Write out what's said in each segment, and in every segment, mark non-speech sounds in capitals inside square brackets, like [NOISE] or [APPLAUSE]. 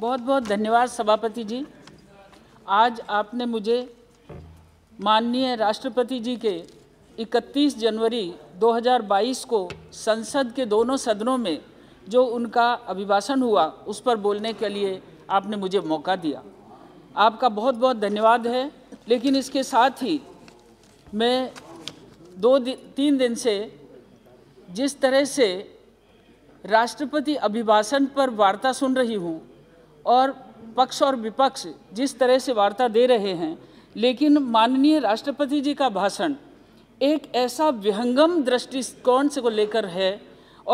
बहुत बहुत धन्यवाद सभापति जी आज आपने मुझे माननीय राष्ट्रपति जी के 31 जनवरी 2022 को संसद के दोनों सदनों में जो उनका अभिभाषण हुआ उस पर बोलने के लिए आपने मुझे मौका दिया आपका बहुत बहुत धन्यवाद है लेकिन इसके साथ ही मैं दो दिन तीन दिन से जिस तरह से राष्ट्रपति अभिभाषण पर वार्ता सुन रही हूँ और पक्ष और विपक्ष जिस तरह से वार्ता दे रहे हैं लेकिन माननीय राष्ट्रपति जी का भाषण एक ऐसा विहंगम दृष्टिकोण से को लेकर है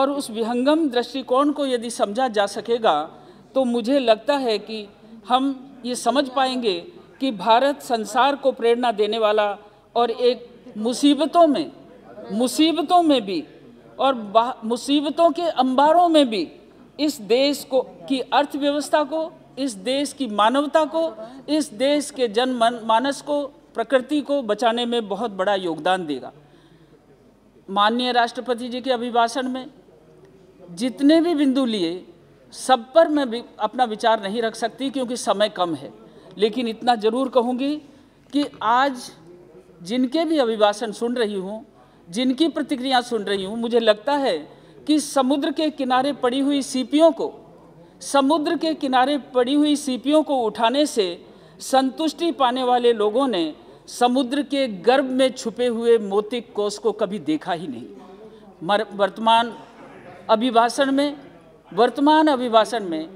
और उस विहंगम दृष्टिकोण को यदि समझा जा सकेगा तो मुझे लगता है कि हम ये समझ पाएंगे कि भारत संसार को प्रेरणा देने वाला और एक मुसीबतों में मुसीबतों में भी और मुसीबतों के अंबारों में भी इस देश को की अर्थव्यवस्था को इस देश की मानवता को इस देश के जन मन मानस को प्रकृति को बचाने में बहुत बड़ा योगदान देगा माननीय राष्ट्रपति जी के अभिभाषण में जितने भी बिंदु लिए सब पर मैं भी अपना विचार नहीं रख सकती क्योंकि समय कम है लेकिन इतना ज़रूर कहूँगी कि आज जिनके भी अभिभाषण सुन रही हूँ जिनकी प्रतिक्रिया सुन रही हूँ मुझे लगता है कि समुद्र के किनारे पड़ी हुई सीपियों को समुद्र के किनारे पड़ी हुई सीपियों को उठाने से संतुष्टि पाने वाले लोगों ने समुद्र के गर्भ में छुपे हुए मोती कोष को कभी देखा ही नहीं वर्तमान अभिभाषण में वर्तमान अभिभाषण में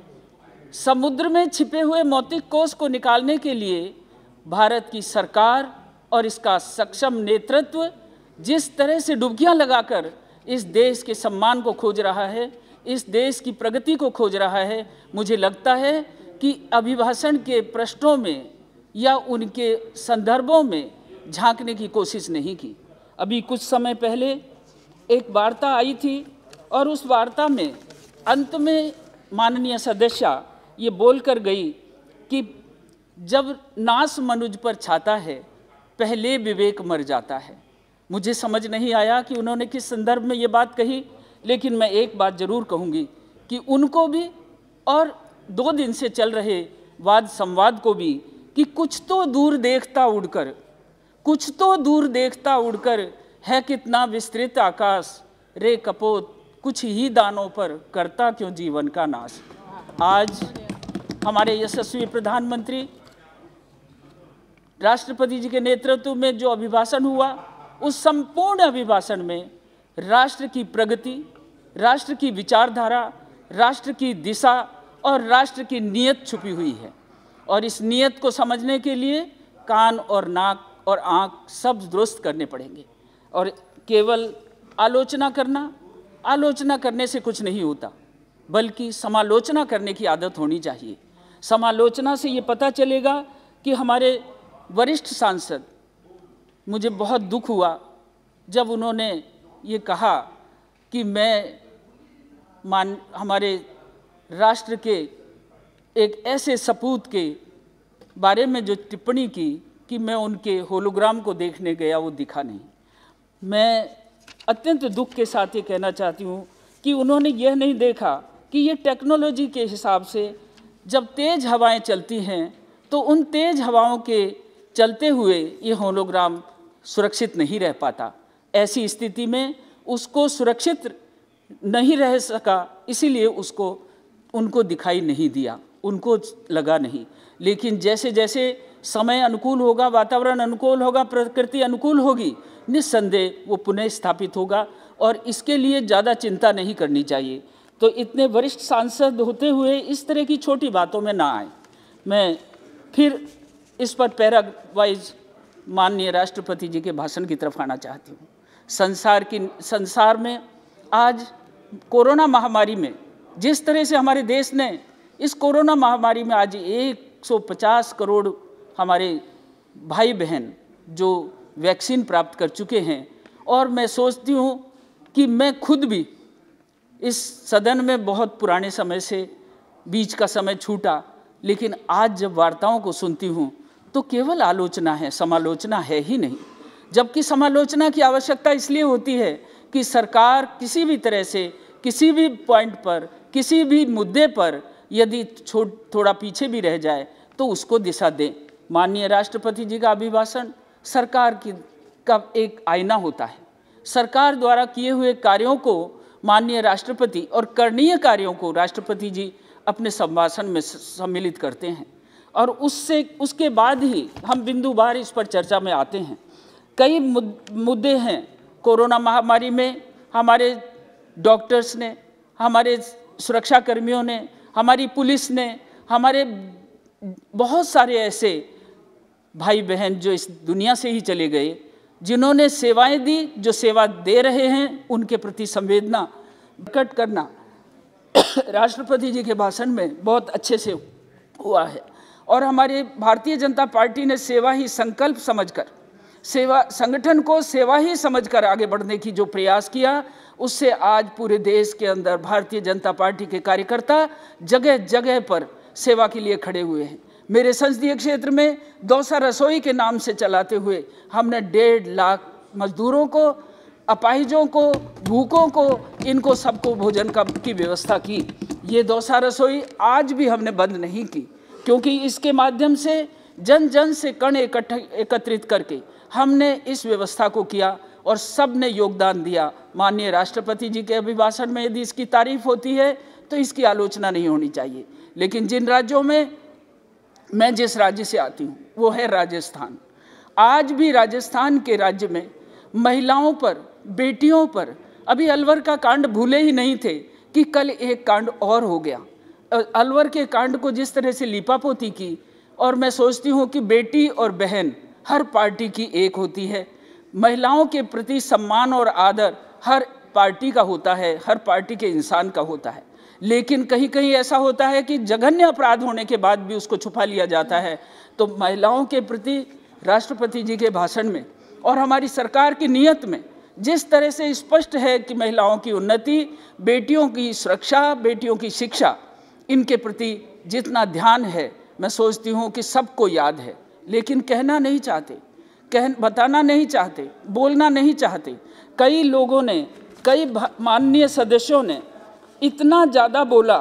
समुद्र में छिपे हुए मोती कोष को निकालने के लिए भारत की सरकार और इसका सक्षम नेतृत्व जिस तरह से डुबकियां लगाकर इस देश के सम्मान को खोज रहा है इस देश की प्रगति को खोज रहा है मुझे लगता है कि अभिभाषण के प्रश्नों में या उनके संदर्भों में झांकने की कोशिश नहीं की अभी कुछ समय पहले एक वार्ता आई थी और उस वार्ता में अंत में माननीय सदस्य ये बोल कर गई कि जब नाश मनुज पर छाता है पहले विवेक मर जाता है मुझे समझ नहीं आया कि उन्होंने किस संदर्भ में ये बात कही लेकिन मैं एक बात ज़रूर कहूँगी कि उनको भी और दो दिन से चल रहे वाद संवाद को भी कि कुछ तो दूर देखता उड़कर कुछ तो दूर देखता उड़कर है कितना विस्तृत आकाश रे कपोत कुछ ही दानों पर करता क्यों जीवन का नाश आज हमारे यशस्वी प्रधानमंत्री राष्ट्रपति जी के नेतृत्व में जो अभिभाषण हुआ उस संपूर्ण अभिभाषण में राष्ट्र की प्रगति राष्ट्र की विचारधारा राष्ट्र की दिशा और राष्ट्र की नीयत छुपी हुई है और इस नीयत को समझने के लिए कान और नाक और आँख सब दुरुस्त करने पड़ेंगे और केवल आलोचना करना आलोचना करने से कुछ नहीं होता बल्कि समालोचना करने की आदत होनी चाहिए समालोचना से ये पता चलेगा कि हमारे वरिष्ठ सांसद मुझे बहुत दुख हुआ जब उन्होंने ये कहा कि मैं मान हमारे राष्ट्र के एक ऐसे सपूत के बारे में जो टिप्पणी की कि मैं उनके होलोग्राम को देखने गया वो दिखा नहीं मैं अत्यंत दुख के साथ ये कहना चाहती हूँ कि उन्होंने यह नहीं देखा कि ये टेक्नोलॉजी के हिसाब से जब तेज़ हवाएं चलती हैं तो उन तेज़ हवाओं के चलते हुए ये होलोग्राम सुरक्षित नहीं रह पाता ऐसी स्थिति में उसको सुरक्षित नहीं रह सका इसीलिए उसको उनको दिखाई नहीं दिया उनको लगा नहीं लेकिन जैसे जैसे समय अनुकूल होगा वातावरण अनुकूल होगा प्रकृति अनुकूल होगी निस्संदेह वो पुनः स्थापित होगा और इसके लिए ज़्यादा चिंता नहीं करनी चाहिए तो इतने वरिष्ठ सांसद होते हुए इस तरह की छोटी बातों में ना आए मैं फिर इस पर पैरा वाइज माननीय राष्ट्रपति जी के भाषण की तरफ आना चाहती हूँ संसार की संसार में आज कोरोना महामारी में जिस तरह से हमारे देश ने इस कोरोना महामारी में आज 150 करोड़ हमारे भाई बहन जो वैक्सीन प्राप्त कर चुके हैं और मैं सोचती हूँ कि मैं खुद भी इस सदन में बहुत पुराने समय से बीच का समय छूटा लेकिन आज जब वार्ताओं को सुनती हूँ तो केवल आलोचना है समालोचना है ही नहीं जबकि समालोचना की आवश्यकता इसलिए होती है कि सरकार किसी भी तरह से किसी भी पॉइंट पर किसी भी मुद्दे पर यदि थोड़ा पीछे भी रह जाए तो उसको दिशा दें माननीय राष्ट्रपति जी का अभिभाषण सरकार की का एक आईना होता है सरकार द्वारा किए हुए कार्यों को माननीय राष्ट्रपति और करणीय कार्यों को राष्ट्रपति जी अपने संभाषण में सम्मिलित करते हैं और उससे उसके बाद ही हम बिंदु बार इस पर चर्चा में आते हैं कई मुद्दे हैं कोरोना महामारी में हमारे डॉक्टर्स ने हमारे सुरक्षाकर्मियों ने हमारी पुलिस ने हमारे बहुत सारे ऐसे भाई बहन जो इस दुनिया से ही चले गए जिन्होंने सेवाएं दी जो सेवा दे रहे हैं उनके प्रति संवेदना प्रकट करना [COUGHS] राष्ट्रपति जी के भाषण में बहुत अच्छे से हुआ है और हमारी भारतीय जनता पार्टी ने सेवा ही संकल्प समझकर सेवा संगठन को सेवा ही समझकर आगे बढ़ने की जो प्रयास किया उससे आज पूरे देश के अंदर भारतीय जनता पार्टी के कार्यकर्ता जगह जगह पर सेवा के लिए खड़े हुए हैं मेरे संसदीय क्षेत्र में दौसा रसोई के नाम से चलाते हुए हमने डेढ़ लाख मजदूरों को अपाहिजों को भूखों को इनको सबको भोजन का की व्यवस्था की ये दौसा रसोई आज भी हमने बंद नहीं की क्योंकि इसके माध्यम से जन जन से कण एकत्रित करके हमने इस व्यवस्था को किया और सब ने योगदान दिया माननीय राष्ट्रपति जी के अभिभाषण में यदि इसकी तारीफ होती है तो इसकी आलोचना नहीं होनी चाहिए लेकिन जिन राज्यों में मैं जिस राज्य से आती हूँ वो है राजस्थान आज भी राजस्थान के राज्य में महिलाओं पर बेटियों पर अभी अलवर का कांड भूले ही नहीं थे कि कल एक कांड और हो गया अलवर के कांड को जिस तरह से लिपापोती की और मैं सोचती हूँ कि बेटी और बहन हर पार्टी की एक होती है महिलाओं के प्रति सम्मान और आदर हर पार्टी का होता है हर पार्टी के इंसान का होता है लेकिन कहीं कहीं ऐसा होता है कि जघन्य अपराध होने के बाद भी उसको छुपा लिया जाता है तो महिलाओं के प्रति राष्ट्रपति जी के भाषण में और हमारी सरकार की नीयत में जिस तरह से स्पष्ट है कि महिलाओं की उन्नति बेटियों की सुरक्षा बेटियों की शिक्षा इनके प्रति जितना ध्यान है मैं सोचती हूँ कि सबको याद है लेकिन कहना नहीं चाहते कह बताना नहीं चाहते बोलना नहीं चाहते कई लोगों ने कई माननीय सदस्यों ने इतना ज़्यादा बोला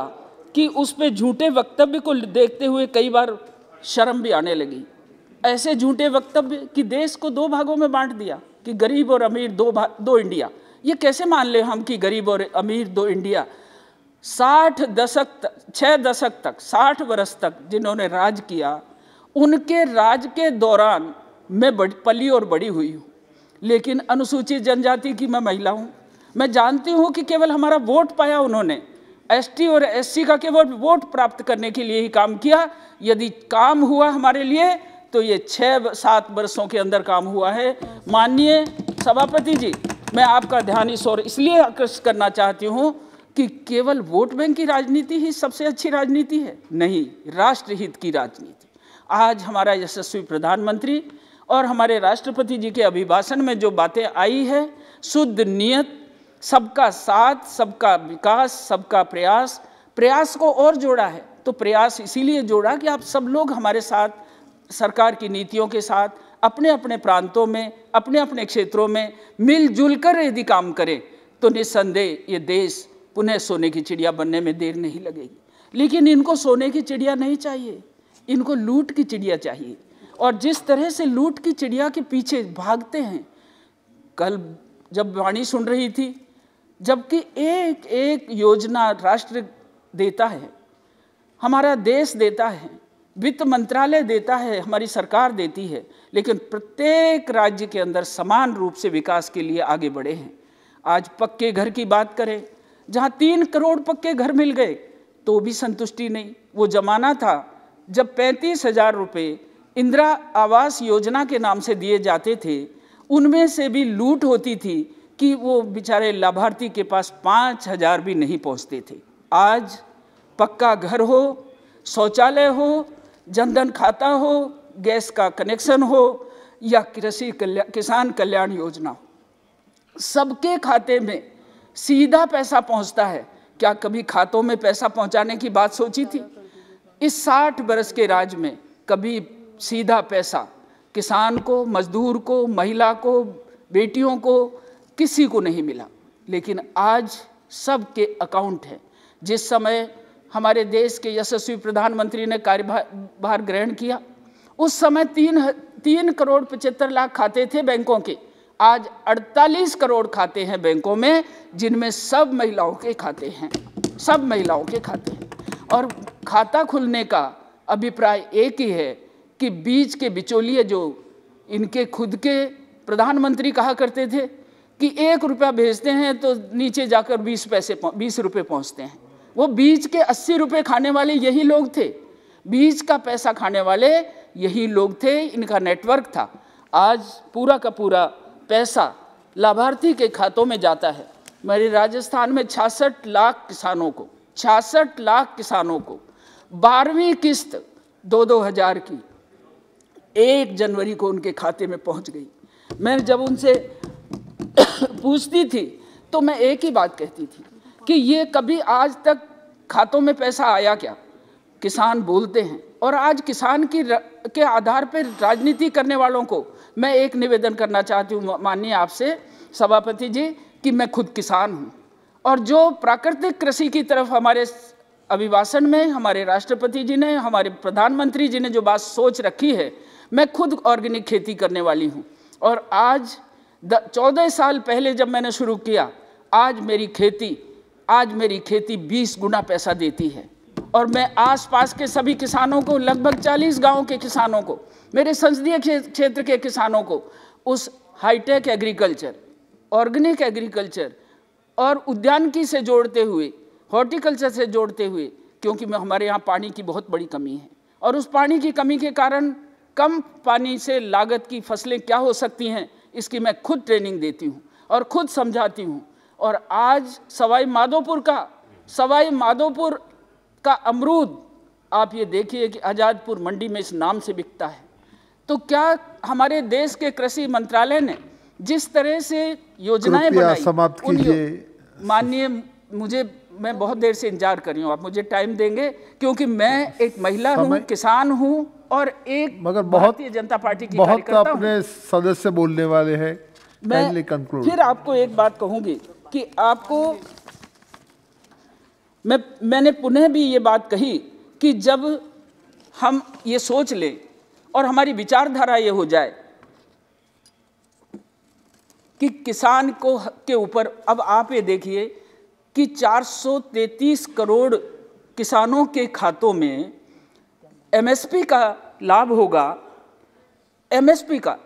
कि उस पर झूठे वक्तव्य को देखते हुए कई बार शर्म भी आने लगी ऐसे झूठे वक्तव्य कि देश को दो भागों में बांट दिया कि गरीब और अमीर दो दो इंडिया ये कैसे मान लें हम कि गरीब और अमीर दो इंडिया साठ दशक छः दशक तक साठ वर्ष तक जिन्होंने राज किया उनके राज के दौरान मैं बड़, पली और बड़ी हुई हूँ लेकिन अनुसूचित जनजाति की मैं महिला हूँ मैं जानती हूँ कि केवल हमारा वोट पाया उन्होंने एसटी और एससी का केवल वोट प्राप्त करने के लिए ही काम किया यदि काम हुआ हमारे लिए तो ये छः सात वर्षों के अंदर काम हुआ है माननीय सभापति जी मैं आपका ध्यान इस और इसलिए आकर्षित करना चाहती हूँ कि केवल वोट बैंक की राजनीति ही सबसे अच्छी राजनीति है नहीं राष्ट्रहित की राजनीति आज हमारा यशस्वी प्रधानमंत्री और हमारे राष्ट्रपति जी के अभिभाषण में जो बातें आई है शुद्ध नियत सबका साथ सबका विकास सबका प्रयास प्रयास को और जोड़ा है तो प्रयास इसीलिए जोड़ा कि आप सब लोग हमारे साथ सरकार की नीतियों के साथ अपने अपने प्रांतों में अपने अपने क्षेत्रों में मिलजुल कर यदि काम करें तो निस्संदेह ये देश पुनः सोने की चिड़िया बनने में देर नहीं लगेगी लेकिन इनको सोने की चिड़िया नहीं चाहिए इनको लूट की चिड़िया चाहिए और जिस तरह से लूट की चिड़िया के पीछे भागते हैं कल जब वाणी सुन रही थी जबकि एक एक योजना राष्ट्र देता है हमारा देश देता है वित्त मंत्रालय देता है हमारी सरकार देती है लेकिन प्रत्येक राज्य के अंदर समान रूप से विकास के लिए आगे बढ़े हैं आज पक्के घर की बात करें जहाँ तीन करोड़ पक्के घर मिल गए तो भी संतुष्टि नहीं वो जमाना था जब पैंतीस हजार रुपये इंदिरा आवास योजना के नाम से दिए जाते थे उनमें से भी लूट होती थी कि वो बेचारे लाभार्थी के पास पाँच हजार भी नहीं पहुंचते थे आज पक्का घर हो शौचालय हो जनधन खाता हो गैस का कनेक्शन हो या कृषि कल्याण किसान कल्याण योजना हो सबके खाते में सीधा पैसा पहुंचता है क्या कभी खातों में पैसा पहुंचाने की बात सोची थी इस 60 बरस के राज में कभी सीधा पैसा किसान को मजदूर को महिला को बेटियों को किसी को नहीं मिला लेकिन आज सबके अकाउंट हैं जिस समय हमारे देश के यशस्वी प्रधानमंत्री ने कार्यभार ग्रहण किया उस समय तीन तीन करोड़ पचहत्तर लाख खाते थे बैंकों के आज 48 करोड़ खाते हैं बैंकों में जिनमें सब महिलाओं के खाते हैं सब महिलाओं के खाते हैं और खाता खुलने का अभिप्राय एक ही है कि बीच के बिचौलिए जो इनके खुद के प्रधानमंत्री कहा करते थे कि एक रुपया भेजते हैं तो नीचे जाकर बीस पैसे बीस रुपये पहुँचते हैं वो बीच के अस्सी रुपये खाने वाले यही लोग थे बीच का पैसा खाने वाले यही लोग थे इनका नेटवर्क था आज पूरा का पूरा पैसा लाभार्थी के खातों में जाता है मेरे राजस्थान में छियासठ लाख किसानों को छियासठ लाख किसानों को बारहवीं किस्त दो दो हज़ार की एक जनवरी को उनके खाते में पहुंच गई मैं जब उनसे [COUGHS] पूछती थी तो मैं एक ही बात कहती थी कि ये कभी आज तक खातों में पैसा आया क्या किसान बोलते हैं और आज किसान की र, के आधार पर राजनीति करने वालों को मैं एक निवेदन करना चाहती हूँ माननीय आपसे सभापति जी कि मैं खुद किसान हूँ और जो प्राकृतिक कृषि की तरफ हमारे अभिभाषण में हमारे राष्ट्रपति जी ने हमारे प्रधानमंत्री जी ने जो बात सोच रखी है मैं खुद ऑर्गेनिक खेती करने वाली हूँ और आज चौदह साल पहले जब मैंने शुरू किया आज मेरी खेती आज मेरी खेती बीस गुना पैसा देती है और मैं आसपास के सभी किसानों को लगभग 40 गांव के किसानों को मेरे संसदीय क्षेत्र के किसानों को उस हाईटेक एग्रीकल्चर ऑर्गेनिक एग्रीकल्चर और उद्यानिकी से जोड़ते हुए हॉर्टिकल्चर से जोड़ते हुए क्योंकि मैं हमारे यहाँ पानी की बहुत बड़ी कमी है और उस पानी की कमी के कारण कम पानी से लागत की फसलें क्या हो सकती हैं इसकी मैं खुद ट्रेनिंग देती हूँ और खुद समझाती हूँ और आज सवाई माधोपुर का सवाई माधोपुर का अमरूद आप ये देखिए कि आज़ादपुर मंडी में इस नाम से बिकता है तो क्या हमारे देश के कृषि मंत्रालय ने जिस तरह से योजनाएं बनाई समाप्त कीजिए माननीय मुझे मैं बहुत देर से इंतजार कर रही हूँ आप मुझे टाइम देंगे क्योंकि मैं एक महिला हूँ किसान हूँ और एक मगर बहुत जनता पार्टी की बहुत अपने सदस्य बोलने वाले हैं मैं फिर आपको एक बात कहूंगी कि आपको मैं मैंने पुनः भी ये बात कही कि जब हम ये सोच लें और हमारी विचारधारा ये हो जाए कि किसान को के ऊपर अब आप ये देखिए कि 433 करोड़ किसानों के खातों में एमएसपी का लाभ होगा एमएसपी का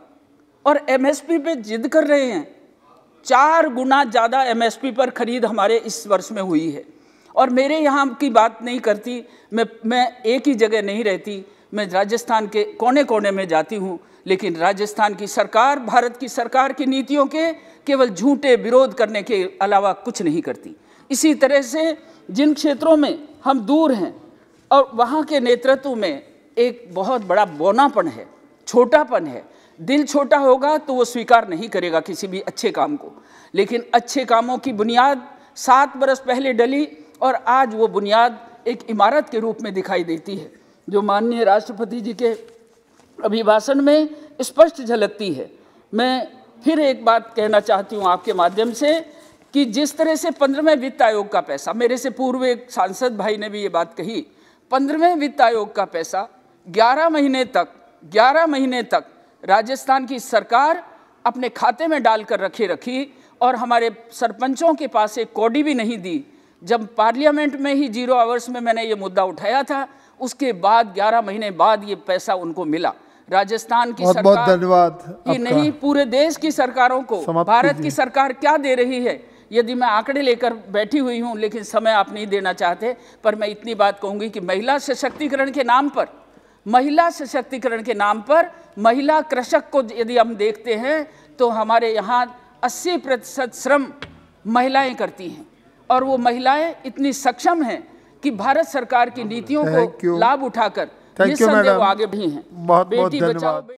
और एमएसपी पे जिद कर रहे हैं चार गुना ज़्यादा एमएसपी पर खरीद हमारे इस वर्ष में हुई है और मेरे यहाँ की बात नहीं करती मैं मैं एक ही जगह नहीं रहती मैं राजस्थान के कोने कोने में जाती हूँ लेकिन राजस्थान की सरकार भारत की सरकार की नीतियों के केवल झूठे विरोध करने के अलावा कुछ नहीं करती इसी तरह से जिन क्षेत्रों में हम दूर हैं और वहाँ के नेतृत्व में एक बहुत बड़ा बोनापन है छोटापन है दिल छोटा होगा तो वो स्वीकार नहीं करेगा किसी भी अच्छे काम को लेकिन अच्छे कामों की बुनियाद सात बरस पहले डली और आज वो बुनियाद एक इमारत के रूप में दिखाई देती है जो माननीय राष्ट्रपति जी के अभिभाषण में स्पष्ट झलकती है मैं फिर एक बात कहना चाहती हूँ आपके माध्यम से कि जिस तरह से पंद्रहवें वित्त आयोग का पैसा मेरे से पूर्व एक सांसद भाई ने भी ये बात कही पंद्रहवें वित्त आयोग का पैसा 11 महीने तक 11 महीने तक राजस्थान की सरकार अपने खाते में डालकर रखे रखी और हमारे सरपंचों के पास एक कौडी भी नहीं दी जब पार्लियामेंट में ही जीरो आवर्स में मैंने ये मुद्दा उठाया था उसके बाद 11 महीने बाद ये पैसा उनको मिला राजस्थान की बहुत सरकार धन्यवाद ये नहीं पूरे देश की सरकारों को भारत की सरकार क्या दे रही है यदि मैं आंकड़े लेकर बैठी हुई हूँ लेकिन समय आप नहीं देना चाहते पर मैं इतनी बात कहूंगी कि महिला सशक्तिकरण के नाम पर महिला सशक्तिकरण के नाम पर महिला कृषक को यदि हम देखते हैं तो हमारे यहाँ 80 प्रतिशत श्रम महिलाएं करती हैं और वो महिलाएं इतनी सक्षम हैं कि भारत सरकार की नीतियों को लाभ उठाकर को आगे भी हैं बहुत बहुत धन्यवाद